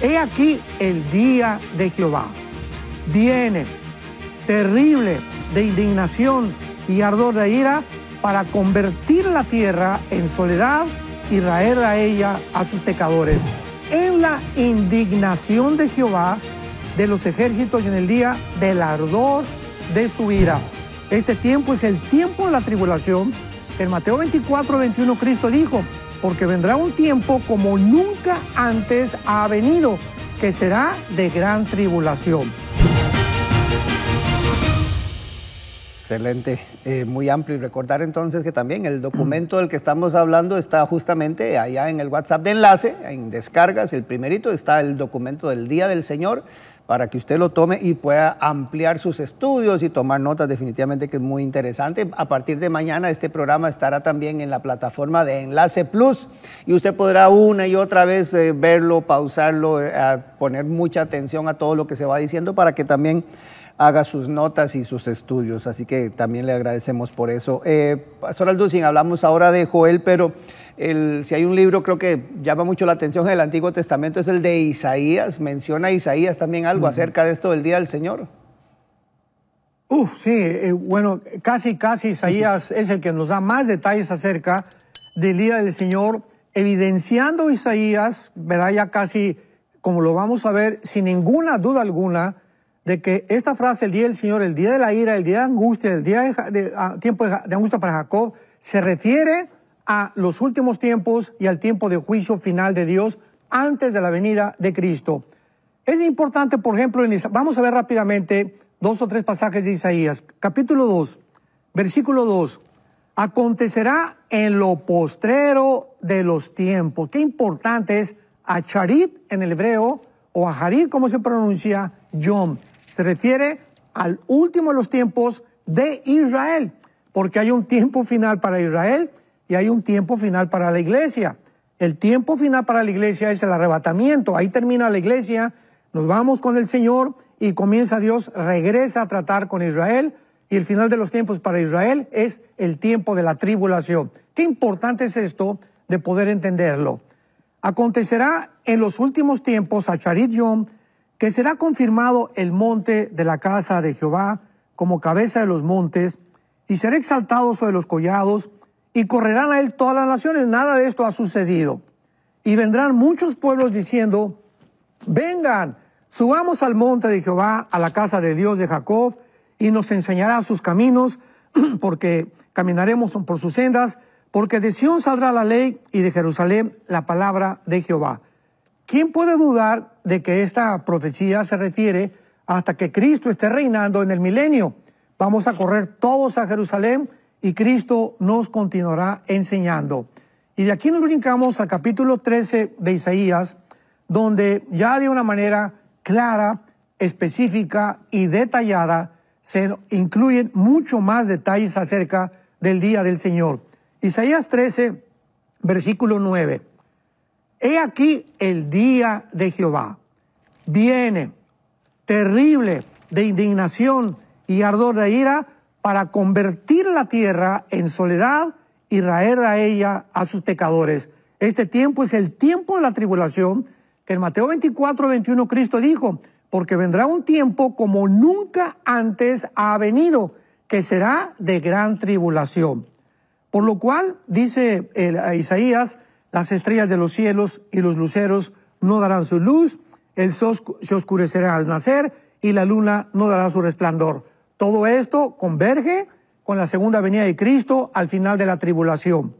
He aquí el día de Jehová. Viene terrible de indignación y ardor de ira para convertir la tierra en soledad y traer a ella a sus pecadores. En la indignación de Jehová de los ejércitos en el día del ardor de su ira. Este tiempo es el tiempo de la tribulación. En Mateo 24, 21 Cristo dijo, porque vendrá un tiempo como nunca antes ha venido, que será de gran tribulación. Excelente, eh, muy amplio. Y recordar entonces que también el documento del que estamos hablando está justamente allá en el WhatsApp de enlace, en descargas, el primerito está el documento del Día del Señor para que usted lo tome y pueda ampliar sus estudios y tomar notas, definitivamente que es muy interesante. A partir de mañana este programa estará también en la plataforma de Enlace Plus y usted podrá una y otra vez eh, verlo, pausarlo, eh, poner mucha atención a todo lo que se va diciendo para que también haga sus notas y sus estudios. Así que también le agradecemos por eso. Eh, Pastor Alducin, hablamos ahora de Joel, pero si hay un libro creo que llama mucho la atención en el Antiguo Testamento es el de Isaías. Menciona Isaías también algo acerca de esto del Día del Señor. Uf, sí, eh, bueno, casi, casi Isaías es el que nos da más detalles acerca del Día del Señor, evidenciando Isaías, ¿verdad? Ya casi, como lo vamos a ver, sin ninguna duda alguna, de que esta frase, el Día del Señor, el Día de la ira, el Día de angustia, el Día de ah, tiempo de angustia para Jacob, se refiere a los últimos tiempos y al tiempo de juicio final de Dios antes de la venida de Cristo. Es importante, por ejemplo, en vamos a ver rápidamente dos o tres pasajes de Isaías. Capítulo 2, versículo 2. Acontecerá en lo postrero de los tiempos. Qué importante es a Charit en el hebreo o ajarit, como se pronuncia, yom. Se refiere al último de los tiempos de Israel, porque hay un tiempo final para Israel y hay un tiempo final para la iglesia. El tiempo final para la iglesia es el arrebatamiento. Ahí termina la iglesia, nos vamos con el Señor y comienza Dios, regresa a tratar con Israel. Y el final de los tiempos para Israel es el tiempo de la tribulación. Qué importante es esto de poder entenderlo. Acontecerá en los últimos tiempos a Charit Yom que será confirmado el monte de la casa de Jehová como cabeza de los montes y será exaltado sobre los collados y correrán a él todas las naciones. Nada de esto ha sucedido. Y vendrán muchos pueblos diciendo, vengan, subamos al monte de Jehová, a la casa de Dios de Jacob, y nos enseñará sus caminos, porque caminaremos por sus sendas, porque de Sión saldrá la ley y de Jerusalén la palabra de Jehová. ¿Quién puede dudar de que esta profecía se refiere hasta que Cristo esté reinando en el milenio? Vamos a correr todos a Jerusalén y Cristo nos continuará enseñando. Y de aquí nos brincamos al capítulo 13 de Isaías, donde ya de una manera clara, específica y detallada se incluyen mucho más detalles acerca del día del Señor. Isaías 13, versículo 9. He aquí el día de Jehová. Viene terrible de indignación y ardor de ira para convertir la tierra en soledad y raer a ella a sus pecadores. Este tiempo es el tiempo de la tribulación que en Mateo 24, 21 Cristo dijo, porque vendrá un tiempo como nunca antes ha venido, que será de gran tribulación. Por lo cual, dice Isaías, las estrellas de los cielos y los luceros no darán su luz, el sol se oscurecerá al nacer y la luna no dará su resplandor. Todo esto converge con la segunda venida de Cristo al final de la tribulación.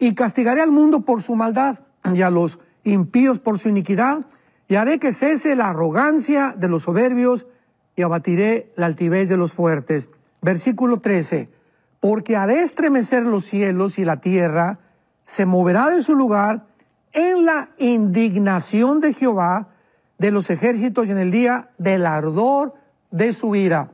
Y castigaré al mundo por su maldad y a los impíos por su iniquidad, y haré que cese la arrogancia de los soberbios y abatiré la altivez de los fuertes. Versículo 13. Porque haré estremecer los cielos y la tierra, se moverá de su lugar en la indignación de Jehová, de los ejércitos y en el día del ardor de su ira.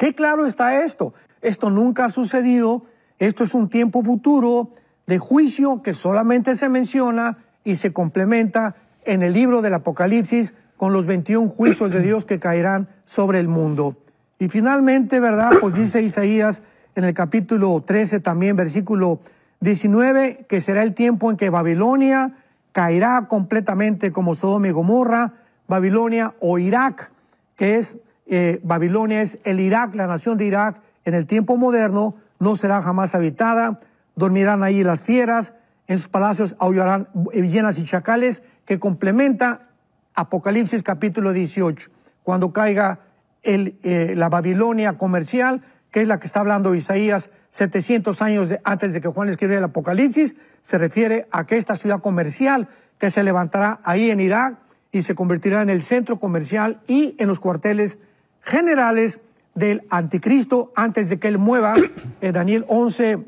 Qué claro está esto. Esto nunca ha sucedido. Esto es un tiempo futuro de juicio que solamente se menciona y se complementa en el libro del Apocalipsis con los 21 juicios de Dios que caerán sobre el mundo. Y finalmente, ¿verdad? Pues dice Isaías en el capítulo 13 también, versículo 19, que será el tiempo en que Babilonia caerá completamente como Sodoma y Gomorra, Babilonia o Irak, que es eh, Babilonia es el Irak, la nación de Irak en el tiempo moderno, no será jamás habitada, dormirán ahí las fieras, en sus palacios aullarán villanas y chacales, que complementa Apocalipsis capítulo 18, cuando caiga eh, la Babilonia comercial, que es la que está hablando Isaías 700 años antes de que Juan escribiera el Apocalipsis, se refiere a que esta ciudad comercial que se levantará ahí en Irak y se convertirá en el centro comercial y en los cuarteles generales del anticristo antes de que él mueva, eh, Daniel 11,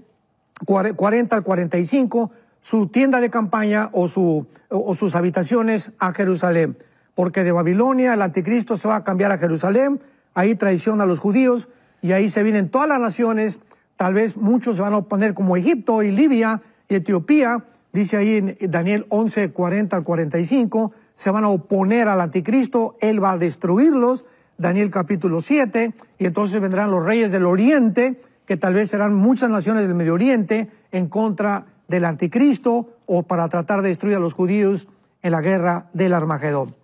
40 al 45, su tienda de campaña o, su, o, sus habitaciones a Jerusalén. Porque de Babilonia el anticristo se va a cambiar a Jerusalén, ahí traición a los judíos y ahí se vienen todas las naciones, tal vez muchos se van a oponer como Egipto y Libia y Etiopía, dice ahí en Daniel 11, 40 al 45, se van a oponer al anticristo, él va a destruirlos Daniel capítulo siete y entonces vendrán los reyes del oriente, que tal vez serán muchas naciones del Medio Oriente, en contra del anticristo o para tratar de destruir a los judíos en la guerra del Armagedón.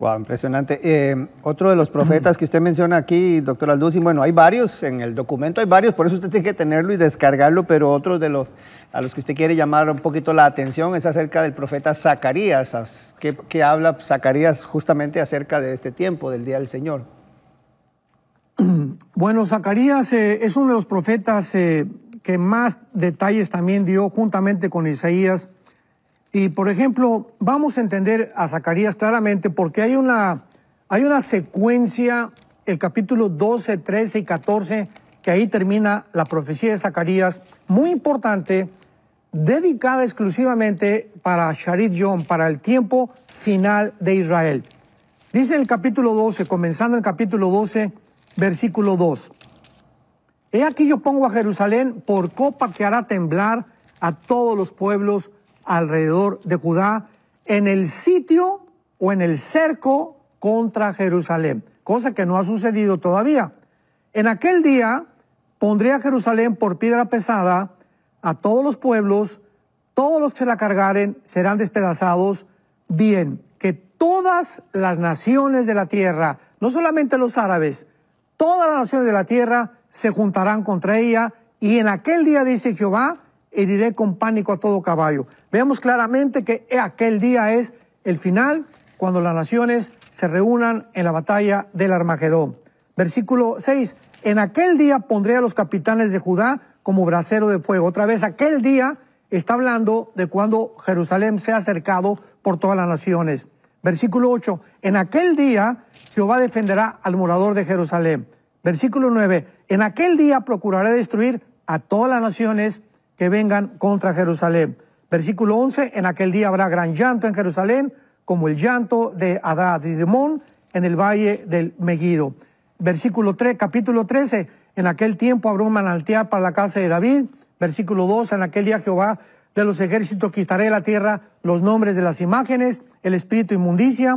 Wow, impresionante. Eh, otro de los profetas que usted menciona aquí, doctor Alduzzi, bueno, hay varios, en el documento hay varios, por eso usted tiene que tenerlo y descargarlo, pero otro de los a los que usted quiere llamar un poquito la atención es acerca del profeta Zacarías, que, habla Zacarías justamente acerca de este tiempo, del Día del Señor. Bueno, Zacarías eh, es uno de los profetas eh, que más detalles también dio juntamente con Isaías y, por ejemplo, vamos a entender a Zacarías claramente porque hay una, hay una secuencia, el capítulo 12, 13 y 14, que ahí termina la profecía de Zacarías, muy importante, dedicada exclusivamente para Sharit Yom, para el tiempo final de Israel. Dice el capítulo 12, comenzando el capítulo 12, versículo 2. He aquí yo pongo a Jerusalén por copa que hará temblar a todos los pueblos alrededor de Judá en el sitio o en el cerco contra Jerusalén, cosa que no ha sucedido todavía. En aquel día pondría Jerusalén por piedra pesada a todos los pueblos, todos los que la cargaren serán despedazados, bien, que todas las naciones de la tierra, no solamente los árabes, todas las naciones de la tierra se juntarán contra ella, y en aquel día, dice Jehová, heriré con pánico a todo caballo. Veamos claramente que aquel día es el final cuando las naciones se reúnan en la batalla del Armagedón. Versículo 6. En aquel día pondré a los capitanes de Judá como brasero de fuego. Otra vez, aquel día está hablando de cuando Jerusalén sea cercado por todas las naciones. Versículo 8. En aquel día Jehová defenderá al morador de Jerusalén. Versículo 9. En aquel día procuraré destruir a todas las naciones que vengan contra Jerusalén. Versículo 11, en aquel día habrá gran llanto en Jerusalén, como el llanto de Adad y Demón en el valle del Megido. Versículo 3, capítulo 13, en aquel tiempo habrá un manantial para la casa de David. Versículo 2, en aquel día Jehová de los ejércitos quitaré la tierra los nombres de las imágenes, el espíritu inmundicia.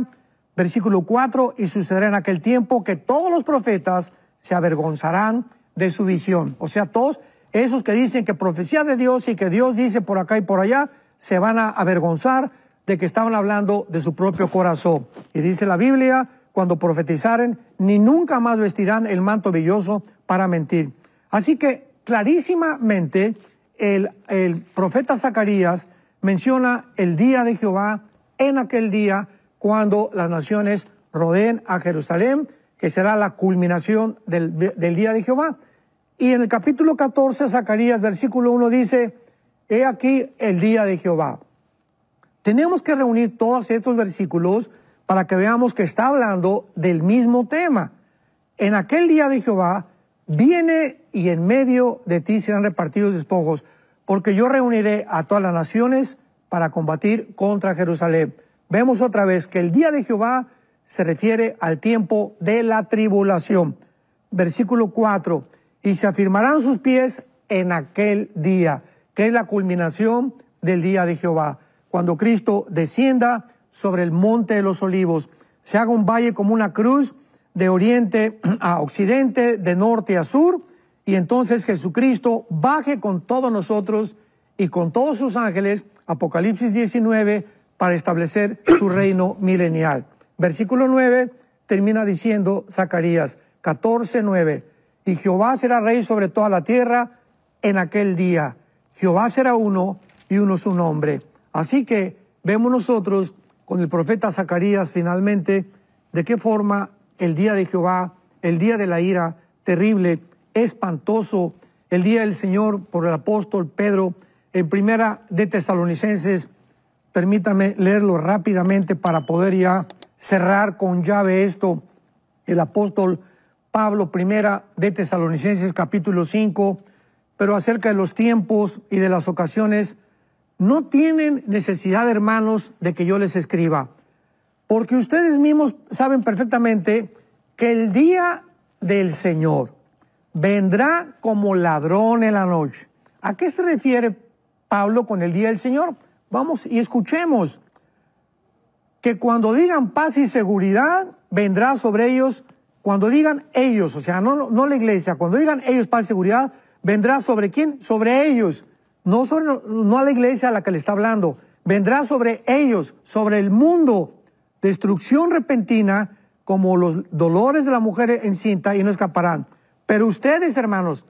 Versículo 4, y sucederá en aquel tiempo que todos los profetas se avergonzarán de su visión. O sea, todos esos que dicen que profecía de Dios y que Dios dice por acá y por allá, se van a avergonzar de que estaban hablando de su propio corazón. Y dice la Biblia, cuando profetizaren, ni nunca más vestirán el manto velloso para mentir. Así que clarísimamente el, profeta Zacarías menciona el día de Jehová en aquel día cuando las naciones rodeen a Jerusalén, que será la culminación del día de Jehová. Y en el capítulo 14, Zacarías, versículo 1 dice, He aquí el día de Jehová. Tenemos que reunir todos estos versículos para que veamos que está hablando del mismo tema. En aquel día de Jehová viene y en medio de ti serán repartidos despojos, porque yo reuniré a todas las naciones para combatir contra Jerusalén. Vemos otra vez que el día de Jehová se refiere al tiempo de la tribulación. Versículo 4 y se afirmarán sus pies en aquel día, que es la culminación del día de Jehová, cuando Cristo descienda sobre el monte de los olivos, se haga un valle como una cruz de oriente a occidente, de norte a sur, y entonces Jesucristo baje con todos nosotros y con todos sus ángeles, Apocalipsis 19, para establecer su reino milenial. Versículo 9 termina diciendo Zacarías catorce y Jehová será rey sobre toda la tierra en aquel día. Jehová será uno y uno su nombre. Así que vemos nosotros con el profeta Zacarías finalmente de qué forma el día de Jehová, el día de la ira, terrible, espantoso, el día del Señor por el apóstol Pedro, en primera de Tesalonicenses, permítame leerlo rápidamente para poder ya cerrar con llave esto. El apóstol Pablo, primera de Tesalonicenses capítulo 5, pero acerca de los tiempos y de las ocasiones, no tienen necesidad, hermanos, de que yo les escriba, porque ustedes mismos saben perfectamente que el día del Señor vendrá como ladrón en la noche. ¿A qué se refiere Pablo con el día del Señor? Vamos y escuchemos que cuando digan paz y seguridad, vendrá sobre ellos cuando digan ellos, o sea, no, no la iglesia, cuando digan ellos paz y seguridad, vendrá sobre quién? Sobre ellos. No, sobre, no a la iglesia a la que le está hablando. Vendrá sobre ellos, sobre el mundo. Destrucción repentina, como los dolores de la mujer encinta, y no escaparán. Pero ustedes, hermanos,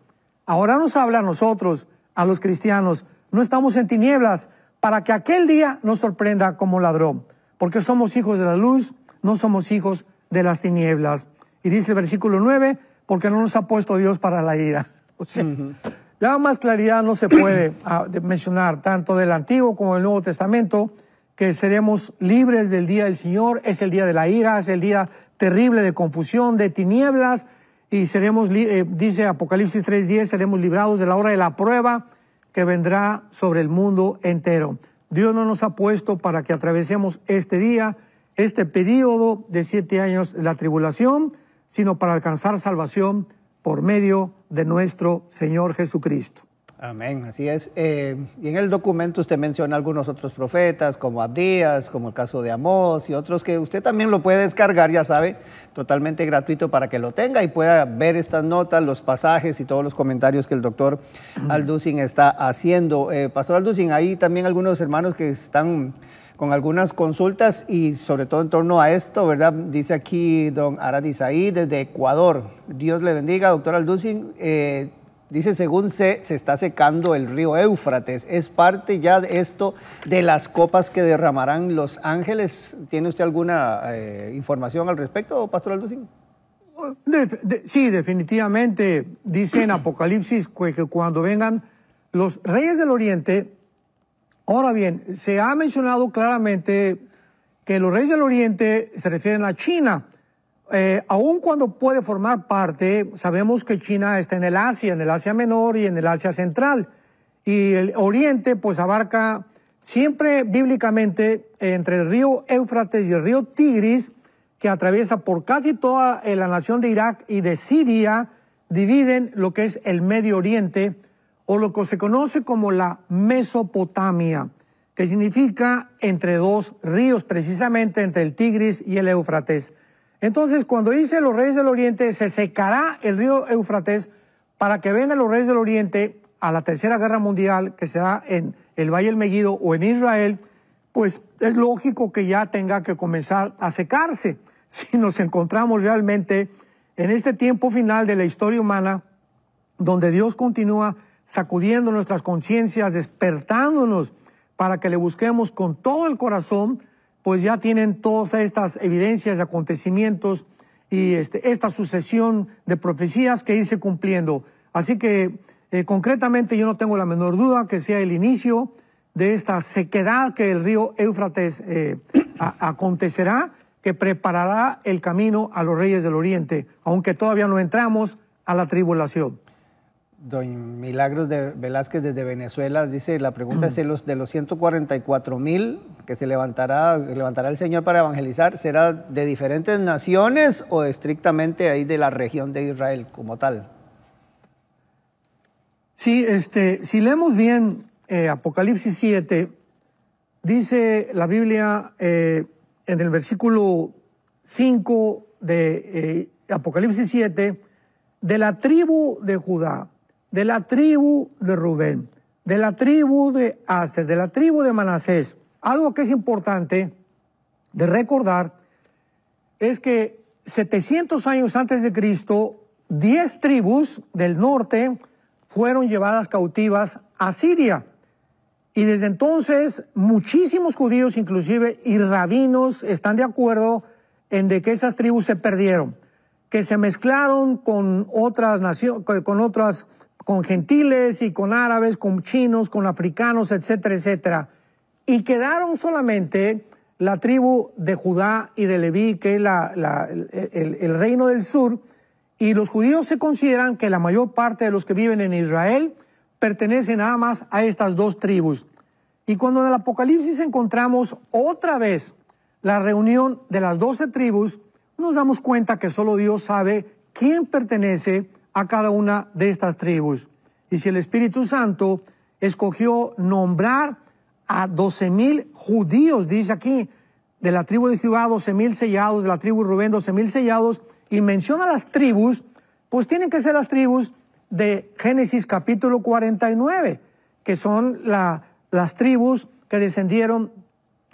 ahora nos habla a nosotros, a los cristianos, no estamos en tinieblas, para que aquel día nos sorprenda como ladrón, porque somos hijos de la luz, no somos hijos de las tinieblas. Y dice el versículo 9, porque no nos ha puesto Dios para la ira. Ya más claridad no se puede ah, mencionar, tanto del Antiguo como del Nuevo Testamento, que seremos libres del día del Señor, es el día de la ira, es el día terrible de confusión, de tinieblas, y seremos, eh, dice Apocalipsis 3.10, seremos librados de la hora de la prueba que vendrá sobre el mundo entero. Dios no nos ha puesto para que atravesemos este día, este periodo de siete años de la tribulación, sino para alcanzar salvación por medio de nuestro Señor Jesucristo. Amén, así es. Eh, y en el documento usted menciona algunos otros profetas, como Abdías, como el caso de Amós y otros que usted también lo puede descargar, ya sabe, totalmente gratuito para que lo tenga y pueda ver estas notas, los pasajes y todos los comentarios que el doctor Alducin está haciendo. Eh, Pastor Alducin, hay también algunos hermanos que están con algunas consultas y sobre todo en torno a esto, ¿verdad? Dice aquí don Aradisaí, desde Ecuador. Dios le bendiga, doctor Alducin. Eh, dice, según se, se está secando el río Éufrates. ¿Es parte ya de esto de las copas que derramarán los ángeles? ¿Tiene usted alguna eh, información al respecto, pastor Alducin? Oh, sí, definitivamente. Dice en Apocalipsis que cuando vengan los reyes del Oriente, Ahora bien, se ha mencionado claramente que los reyes del Oriente se refieren a China. Eh, aun cuando puede formar parte, sabemos que China está en el Asia, en el Asia Menor y en el Asia Central. Y el Oriente, pues abarca siempre bíblicamente entre el río Éufrates y el río Tigris, que atraviesa por casi toda eh, la nación de Irak y de Siria, dividen lo que es el Medio Oriente o lo que se conoce como la Mesopotamia, que significa entre dos ríos, precisamente entre el Tigris y el Éufrates. Entonces, cuando dice los reyes del Oriente, se secará el río Éufrates para que vengan los reyes del Oriente a la Tercera Guerra Mundial, que será en el Valle del Megido o en Israel, pues es lógico que ya tenga que comenzar a secarse. Si nos encontramos realmente en este tiempo final de la historia humana, donde Dios continúa sacudiendo nuestras conciencias, despertándonos para que le busquemos con todo el corazón, pues ya tienen todas estas evidencias acontecimientos y este, esta sucesión de profecías que irse cumpliendo. Así que eh, concretamente yo no tengo la menor duda que sea el inicio de esta sequedad que el río Éufrates eh, acontecerá, que preparará el camino a los reyes del Oriente, aunque todavía no entramos a la tribulación. Don Milagros de Velázquez desde Venezuela dice, la pregunta es, ¿los de los 144 mil que se levantará, levantará el Señor para evangelizar, ¿será de diferentes naciones o estrictamente ahí de la región de Israel como tal? Sí, este, si leemos bien eh, Apocalipsis 7, dice la Biblia eh, en el versículo 5 de eh, Apocalipsis 7, de la tribu de Judá de la tribu de Rubén, de la tribu de Aser, de la tribu de Manasés. Algo que es importante de recordar es que 700 años antes de Cristo, 10 tribus del norte fueron llevadas cautivas a Siria. Y desde entonces muchísimos judíos inclusive y rabinos están de acuerdo en de que esas tribus se perdieron, que se mezclaron con otras naciones, con otras con gentiles y con árabes, con chinos, con africanos, etcétera, etcétera. Y quedaron solamente la tribu de Judá y de Leví, que es el, el reino del sur, y los judíos se consideran que la mayor parte de los que viven en Israel pertenecen nada más a estas dos tribus. Y cuando en el Apocalipsis encontramos otra vez la reunión de las doce tribus, nos damos cuenta que solo Dios sabe quién pertenece a cada una de estas tribus. Y si el Espíritu Santo escogió nombrar a doce mil judíos, dice aquí, de la tribu de Ciudad doce mil sellados, de la tribu de Rubén, doce mil sellados, y menciona las tribus, pues tienen que ser las tribus de Génesis capítulo 49, que son la, las tribus que descendieron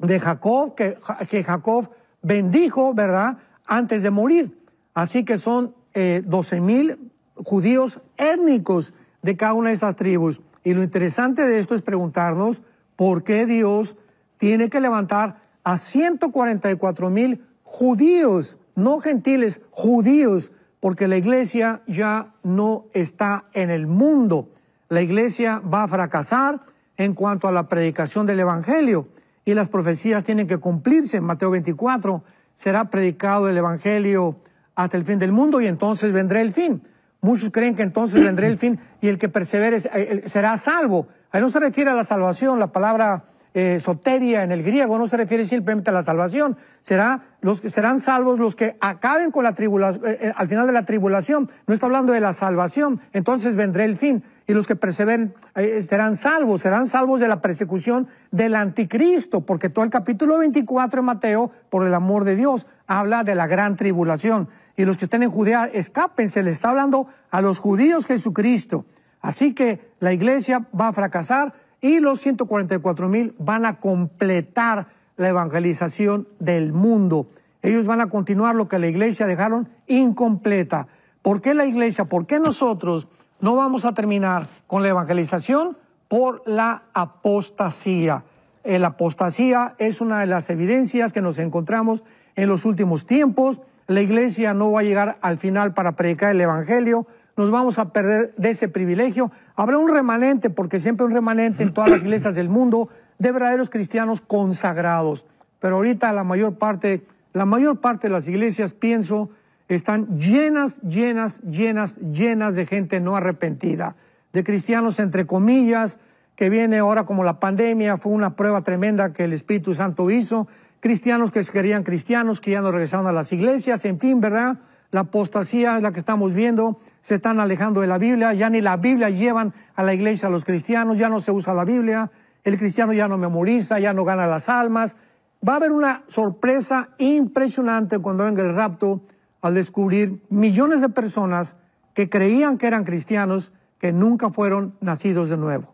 de Jacob, que, que, Jacob bendijo, ¿verdad?, antes de morir. Así que son eh, doce mil judíos étnicos de cada una de esas tribus. Y lo interesante de esto es preguntarnos por qué Dios tiene que levantar a 144 mil judíos, no gentiles, judíos, porque la iglesia ya no está en el mundo. La iglesia va a fracasar en cuanto a la predicación del Evangelio y las profecías tienen que cumplirse. En Mateo 24 será predicado el Evangelio hasta el fin del mundo y entonces vendrá el fin. Muchos creen que entonces vendrá el fin y el que persevere eh, será salvo. Ahí no se refiere a la salvación, la palabra eh, soteria en el griego no se refiere simplemente a la salvación. Será los que serán salvos los que acaben con la tribulación, eh, al final de la tribulación. No está hablando de la salvación. Entonces vendrá el fin y los que perseveren serán salvos, serán salvos de la persecución del anticristo, porque todo el capítulo 24 de Mateo, por el amor de Dios, habla de la gran tribulación y los que estén en Judea, escápense, le está hablando a los judíos Jesucristo. Así que la iglesia va a fracasar y los 144 mil van a completar la evangelización del mundo. Ellos van a continuar lo que la iglesia dejaron incompleta. ¿Por qué la iglesia? ¿Por qué nosotros no vamos a terminar con la evangelización? Por la apostasía. Eh, la apostasía es una de las evidencias que nos encontramos en los últimos tiempos, la iglesia no va a llegar al final para predicar el Evangelio, nos vamos a perder de ese privilegio. Habrá un remanente, porque siempre un remanente en todas las iglesias del mundo, de verdaderos cristianos consagrados. Pero ahorita la mayor parte, la mayor parte de las iglesias, pienso, están llenas, llenas, llenas, llenas de gente no arrepentida, de cristianos entre comillas, que viene ahora como la pandemia, fue una prueba tremenda que el Espíritu Santo hizo, cristianos que se querían cristianos, que ya no regresaron a las iglesias, en fin, ¿verdad? La apostasía es la que estamos viendo, se están alejando de la Biblia, ya ni la Biblia llevan a la iglesia a los cristianos, ya no se usa la Biblia, el cristiano ya no memoriza, ya no gana las almas. Va a haber una sorpresa impresionante cuando venga el rapto al descubrir millones de personas que creían que eran cristianos, que nunca fueron nacidos de nuevo.